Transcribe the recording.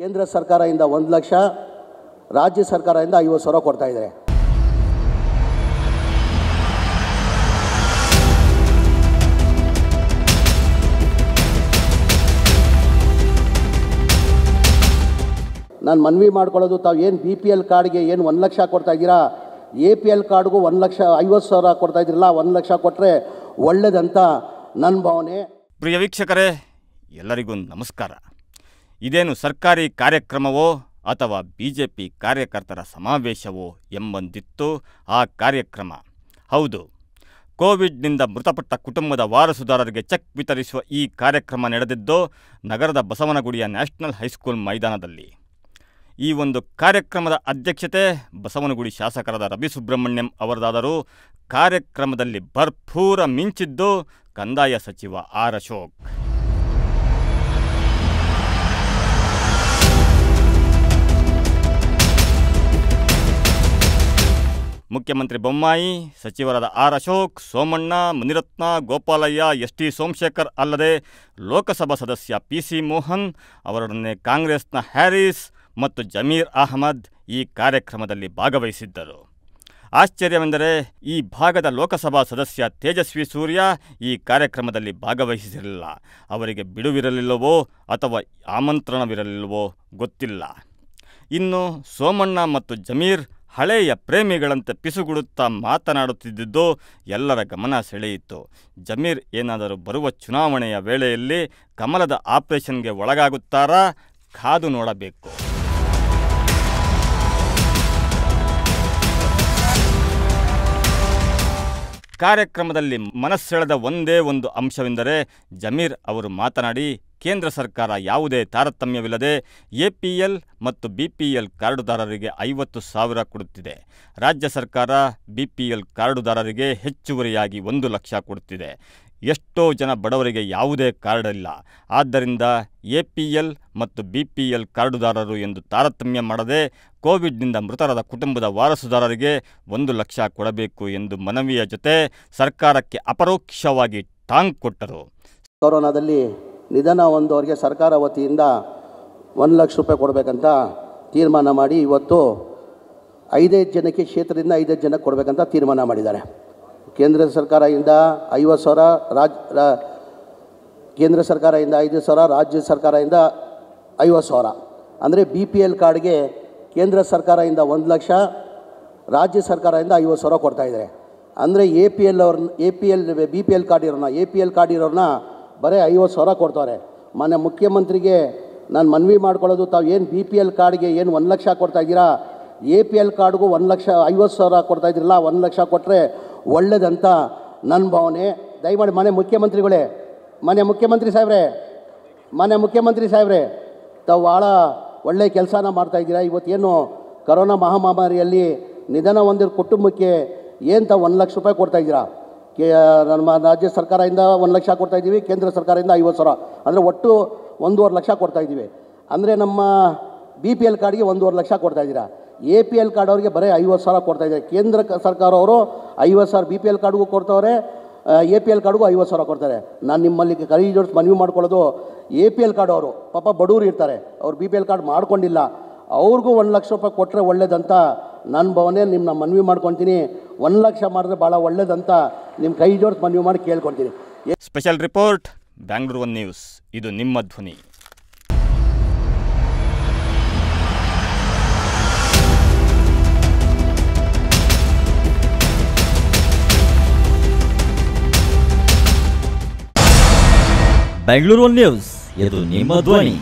ಕೇಂದ್ರ ಸರ್ಕಾರದಿಂದ ಒಂದು ಲಕ್ಷ ರಾಜ್ಯ ಸರ್ಕಾರದಿಂದ ಐವತ್ತು ಸಾವಿರ ಇದ್ದಾರೆ ನಾನು ಮನವಿ ಮಾಡ್ಕೊಳ್ಳೋದು ತಾವು ಏನು ಬಿ ಪಿ ಎಲ್ ಕಾರ್ಡ್ಗೆ ಏನು ಒಂದು ಲಕ್ಷ ಕೊಡ್ತಾ ಇದ್ದೀರಾ ಎ ಪಿ ಎಲ್ ಕಾರ್ಡ್ಗೂ ಒಂದು ಲಕ್ಷ ಐವತ್ತು ಸಾವಿರ ಕೊಡ್ತಾ ಇದ್ದೀರಲ್ಲ ಒಂದು ಲಕ್ಷ ಕೊಟ್ಟರೆ ಒಳ್ಳೇದಂತ ನನ್ನ ಭಾವನೆ ಪ್ರಿಯ ವೀಕ್ಷಕರೇ ಎಲ್ಲರಿಗೂ ನಮಸ್ಕಾರ ಇದೇನು ಸರ್ಕಾರಿ ಕಾರ್ಯಕ್ರಮವೋ ಅಥವಾ ಬಿ ಜೆ ಪಿ ಕಾರ್ಯಕರ್ತರ ಸಮಾವೇಶವೋ ಎಂಬಂದಿತ್ತು ಆ ಕಾರ್ಯಕ್ರಮ ಹೌದು ಕೋವಿಡ್ನಿಂದ ಮೃತಪಟ್ಟ ಕುಟುಂಬದ ವಾರಸುದಾರರಿಗೆ ಚೆಕ್ ವಿತರಿಸುವ ಈ ಕಾರ್ಯಕ್ರಮ ನಡೆದಿದ್ದು ನಗರದ ಬಸವನಗುಡಿಯ ನ್ಯಾಷನಲ್ ಹೈಸ್ಕೂಲ್ ಮೈದಾನದಲ್ಲಿ ಈ ಒಂದು ಕಾರ್ಯಕ್ರಮದ ಅಧ್ಯಕ್ಷತೆ ಬಸವನಗುಡಿ ಶಾಸಕರಾದ ರವಿ ಸುಬ್ರಹ್ಮಣ್ಯಂ ಅವರದಾದರೂ ಕಾರ್ಯಕ್ರಮದಲ್ಲಿ ಭರ್ಪೂರ ಮಿಂಚಿದ್ದು ಕಂದಾಯ ಸಚಿವ ಆರ್ ಅಶೋಕ್ ಮುಖ್ಯಮಂತ್ರಿ ಬೊಮ್ಮಾಯಿ ಸಚಿವರಾದ R Ashok Somanna Munirathna Gopalaiah S T Somashekar ಅಲ್ಲದೆ ಲೋಕಸಭಾ ಸದಸ್ಯ ಪಿ ಸಿ ಮೋಹನ್ ಅವರೊಡನೆ ಕಾಂಗ್ರೆಸ್ನ ಹ್ಯಾರಿಸ್ ಮತ್ತು ಜಮೀರ್ ಅಹಮದ್ ಈ ಕಾರ್ಯಕ್ರಮದಲ್ಲಿ ಭಾಗವಹಿಸಿದ್ದರು ಆಶ್ಚರ್ಯವೆಂದರೆ ಈ ಭಾಗದ ಲೋಕಸಭಾ ಸದಸ್ಯ ತೇಜಸ್ವಿ ಸೂರ್ಯ ಈ ಕಾರ್ಯಕ್ರಮದಲ್ಲಿ ಭಾಗವಹಿಸಿರಲಿಲ್ಲ ಅವರಿಗೆ ಬಿಡುವಿರಲಿಲ್ಲವೋ ಅಥವಾ ಆಮಂತ್ರಣವಿರಲಿಲ್ಲವೋ ಗೊತ್ತಿಲ್ಲ ಇನ್ನು ಸೋಮಣ್ಣ ಮತ್ತು ಜಮೀರ್ ಹಳೆಯ ಪ್ರೇಮಿಗಳಂತೆ ಪಿಸುಗುಡುತ್ತಾ ಮಾತನಾಡುತ್ತಿದ್ದುದು ಎಲ್ಲರ ಗಮನ ಸೆಳೆಯಿತು ಜಮೀರ್ ಏನಾದರೂ ಬರುವ ಚುನಾವಣೆಯ ವೇಳೆಯಲ್ಲಿ ಕಮಲದ ಆಪರೇಷನ್ಗೆ ಒಳಗಾಗುತ್ತಾರಾ ಕಾದು ನೋಡಬೇಕು ಕಾರ್ಯಕ್ರಮದಲ್ಲಿ ಮನಸ್ಸೆಳೆದ ಒಂದೇ ಒಂದು ಅಂಶವೆಂದರೆ ಜಮೀರ್ ಅವರು ಮಾತನಾಡಿ ಕೇಂದ್ರ ಸರ್ಕಾರ ಯಾವುದೇ ತಾರತಮ್ಯವಿಲ್ಲದೆ ಎಪಿಎಲ್ ಮತ್ತು ಬಿಪಿಎಲ್ ಕಾರ್ಡುದಾರರಿಗೆ ಐವತ್ತು ಸಾವಿರ ಕೊಡುತ್ತಿದೆ ರಾಜ್ಯ ಸರ್ಕಾರ ಬಿಪಿಎಲ್ ಕಾರ್ಡುದಾರರಿಗೆ ಹೆಚ್ಚುವರಿಯಾಗಿ ಒಂದು ಲಕ್ಷ ಕೊಡುತ್ತಿದೆ ಎಷ್ಟೋ ಜನ ಬಡವರಿಗೆ ಯಾವುದೇ ಕಾರ್ಡ್ ಇಲ್ಲ ಆದ್ದರಿಂದ ಎ ಪಿ ಎಲ್ ಮತ್ತು ಬಿ ಪಿ ಎಲ್ ಕಾರ್ಡುದಾರರು ಎಂದು ತಾರತಮ್ಯ ಮಾಡದೆ ಕೋವಿಡ್ನಿಂದ ಮೃತರಾದ ಕುಟುಂಬದ ವಾರಸುದಾರರಿಗೆ ಒಂದು ಲಕ್ಷ ಕೊಡಬೇಕು ಎಂದು ಮನವಿಯ ಜೊತೆ ಸರ್ಕಾರಕ್ಕೆ ಅಪರೋಕ್ಷವಾಗಿ ಟಾಂಗ್ ಕೊಟ್ಟರು ಕೊರೋನಾದಲ್ಲಿ ನಿಧನ ಹೊಂದೋರಿಗೆ ಸರ್ಕಾರ ವತಿಯಿಂದ ಒಂದು ಲಕ್ಷ ರೂಪಾಯಿ ಕೊಡಬೇಕಂತ ತೀರ್ಮಾನ ಮಾಡಿ ಇವತ್ತು ಐದೈದು ಜನಕ್ಕೆ ಕ್ಷೇತ್ರದಿಂದ ಐದೈದು ಜನಕ್ಕೆ ಕೊಡಬೇಕಂತ ತೀರ್ಮಾನ ಮಾಡಿದ್ದಾರೆ ಕೇಂದ್ರ ಸರ್ಕಾರದಿಂದ ಐವತ್ತು ಸಾವಿರ ರಾಜ್ ಕೇಂದ್ರ ಸರ್ಕಾರದಿಂದ ಐದು ಸಾವಿರ ರಾಜ್ಯ ಸರ್ಕಾರದಿಂದ ಐವತ್ತು ಸಾವಿರ ಅಂದರೆ ಬಿ ಪಿ ಎಲ್ ಕಾರ್ಡ್ಗೆ ಕೇಂದ್ರ ಸರ್ಕಾರದಿಂದ ಒಂದು ಲಕ್ಷ ರಾಜ್ಯ ಸರ್ಕಾರದಿಂದ ಐವತ್ತು ಸಾವಿರ ಕೊಡ್ತಾಯಿದ್ದಾರೆ ಅಂದರೆ ಎ ಪಿ ಎಲ್ ಅವ್ರನ್ನ A P L B P L card ಇರೋನ ಎ ಪಿ ಎಲ್ ಕಾರ್ಡ್ ಇರೋರನ್ನ ಬರೀ ಐವತ್ತು ಸಾವಿರ ಕೊಡ್ತಾರೆ ಮನೆ ಮುಖ್ಯಮಂತ್ರಿಗೆ ನಾನು ಮನವಿ ಮಾಡ್ಕೊಳ್ಳೋದು ತಾವು ಏನು ಬಿ ಪಿ ಎಲ್ ಕಾರ್ಡ್ಗೆ ಏನು ಒಂದು ಲಕ್ಷ ಕೊಡ್ತಾ ಇದ್ದೀರಾ ಎ ಪಿ ಎಲ್ ಕಾರ್ಡ್ಗೂ ಒಂದು ಲಕ್ಷ ಐವತ್ತು ಸಾವಿರ ಕೊಡ್ತಾ ಇದ್ದೀರಲ್ಲ ಒಂದು ಲಕ್ಷ ಕೊಟ್ಟರೆ ಒಳ್ಳೇದಂತ ನನ್ನ ಭಾವನೆ ದಯಮಾಡಿ ಮನೆ ಮುಖ್ಯಮಂತ್ರಿಗಳೇ ಮನೆ ಮುಖ್ಯಮಂತ್ರಿ ಸಾಹೇಬ್ರೆ ಮನೆ ಮುಖ್ಯಮಂತ್ರಿ ಸಾಹೇಬ್ರೆ ತಾವು ಭಾಳ ಒಳ್ಳೆಯ ಕೆಲಸನ ಮಾಡ್ತಾಯಿದ್ದೀರಾ ಇವತ್ತೇನು ಕರೋನಾ ಮಹಾಮಾರಿಯಲ್ಲಿ ನಿಧನ ಹೊಂದಿರೋ ಕುಟುಂಬಕ್ಕೆ ಏನು ತಾವು ಒಂದು ಲಕ್ಷ ರೂಪಾಯಿ ಕೊಡ್ತಾ ಇದ್ದೀರಾ ನಮ್ಮ ರಾಜ್ಯ ಸರ್ಕಾರದಿಂದ ಒಂದು ಲಕ್ಷ ಕೊಡ್ತಾ ಇದ್ದೀವಿ ಕೇಂದ್ರ ಸರ್ಕಾರದಿಂದ ಐವತ್ತು ಸಾವಿರ ಅಂದರೆ ಒಟ್ಟು ಒಂದೂವರೆ ಲಕ್ಷ ಕೊಡ್ತಾ ಇದ್ದೀವಿ ಅಂದರೆ ನಮ್ಮ ಬಿ ಪಿ ಎಲ್ ಕಾರ್ಡ್ಗೆ ಒಂದೂವರೆ ಲಕ್ಷ ಕೊಡ್ತಾ ಇದ್ದೀರಾ ಎ ಪಿ ಎಲ್ ಕಾರ್ಡ್ ಅವ್ರಿಗೆ ಬರೀ ಐವತ್ತು ಸಾವಿರ ಕೊಡ್ತಾ ಇದ್ದಾರೆ ಕೇಂದ್ರ ಸರ್ಕಾರವರು ಸರ್ಕಾರವರು ಐವತ್ತು ಸಾವಿರ ಬಿ ಪಿ ಎಲ್ ಕಾರ್ಡ್ಗೂ ಕೊಡ್ತವ್ರೆ ಎ ಪಿ ಎಲ್ ಕಾರ್ಡ್ಗೂ ಐವತ್ತು ಸಾವಿರ ಕೊಡ್ತಾರೆ ನಾನು ನಿಮ್ಮಲ್ಲಿ ಕೈ ಜೋಡಿಸಿ ಮನವಿ ಮಾಡ್ಕೊಳ್ಳೋದು ಎ ಪಿ ಎಲ್ ಕಾರ್ಡ್ ಅವರು ಪಾಪ ಬಡವರು ಇರ್ತಾರೆ ಅವ್ರು ಬಿ ಪಿ ಎಲ್ ಕಾರ್ಡ್ ಮಾಡ್ಕೊಂಡಿಲ್ಲ ಅವ್ರಿಗೂ ಒಂದು ಲಕ್ಷ ರೂಪಾಯಿ ಕೊಟ್ಟರೆ ಒಳ್ಳೇದಂತ ನನ್ನ ಭಾವನೆ ನಿಮ್ಮನ್ನ ಮನವಿ ಮಾಡ್ಕೊತೀನಿ ಒಂದು ಲಕ್ಷ ಮಾಡಿದ್ರೆ ಭಾಳ ಒಳ್ಳೇದಂತ ನಿಮ್ಮ ಕೈ ಜೋಡ್ಸ್ ಮನವಿ ಮಾಡಿ ಕೇಳ್ಕೊತೀನಿ special report Bangalore one news ಇದು ನಿಮ್ಮ ಧ್ವನಿ ಬೆಂಗಳೂರು ನ್ಯೂಸ್ ಇದು ನಿಮ್ಮ ಧ್ವನಿ